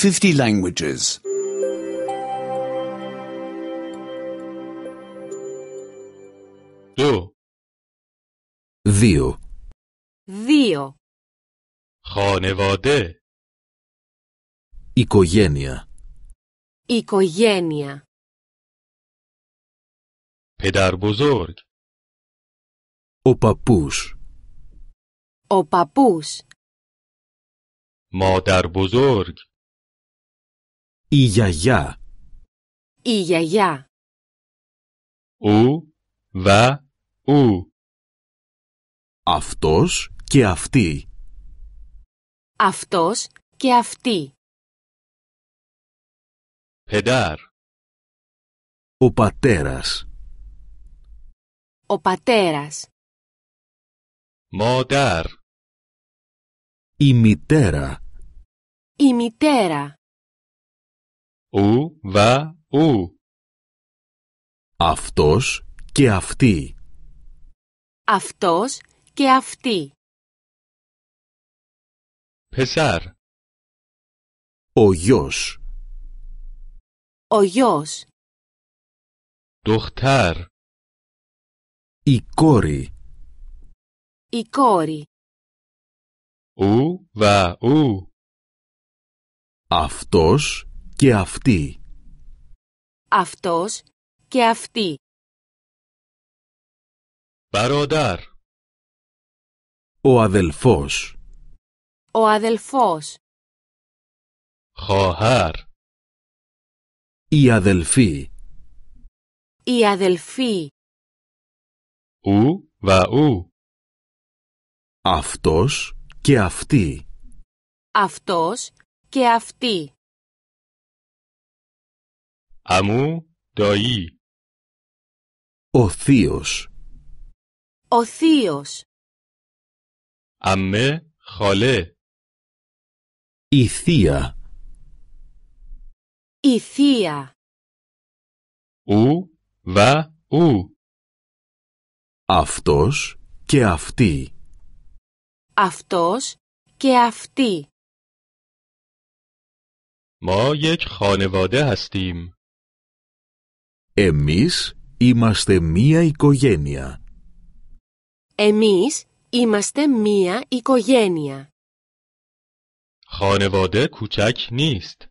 50 languages. 2 2 2 خانواده οικογένεια οικογένεια پدر بزرگ ο παππούς ο παππούς مادر بزرگ Η γιαγιά. Η γιαγιά. Ου, δα, ου. Αυτός και αυτή. Αυτός και αυτή. Πεντάρ. Ο πατέρας. Ο πατέρας. Μοντάρ. Η μητέρα. Η μητέρα ου, βα, ου. Αυτός και αυτή. Αυτός και αυτή. Πεσάρ ο γιος ο γιος Τοχτάρ. η κόρη η κόρη ου βα ου αυτός και αυτή. Αυτός και αυτή. Παροντάρ. Ο αδελφός. Ο αδελφός. Χωχάρ. Η αδελφή. Η αδελφή. Ου βαου. Αυτός και αυτή. Αυτός και αυτή. Αμού, δοή. Ο θείος. Ο θείος. Αμέ, χολέ. Η θεία. Η θεία. Ου, βα, ου. Αυτός και αυτή. Αυτός και αυτή. μα یک χανεβάδε هستیم. Εμείς είμαστε μία οικογένεια. Εμείς είμαστε μία οικογένεια. Χανεβάδε κουτσάκ νίστ.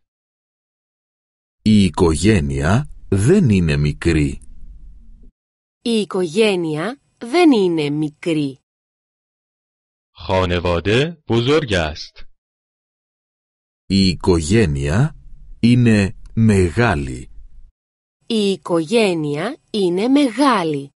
Η οικογένεια δεν είναι μικρή. Η οικογένεια δεν είναι μικρή. Χανεβάδε بزرگ است. Η οικογένεια είναι μεγάλη. Η οικογένεια είναι μεγάλη.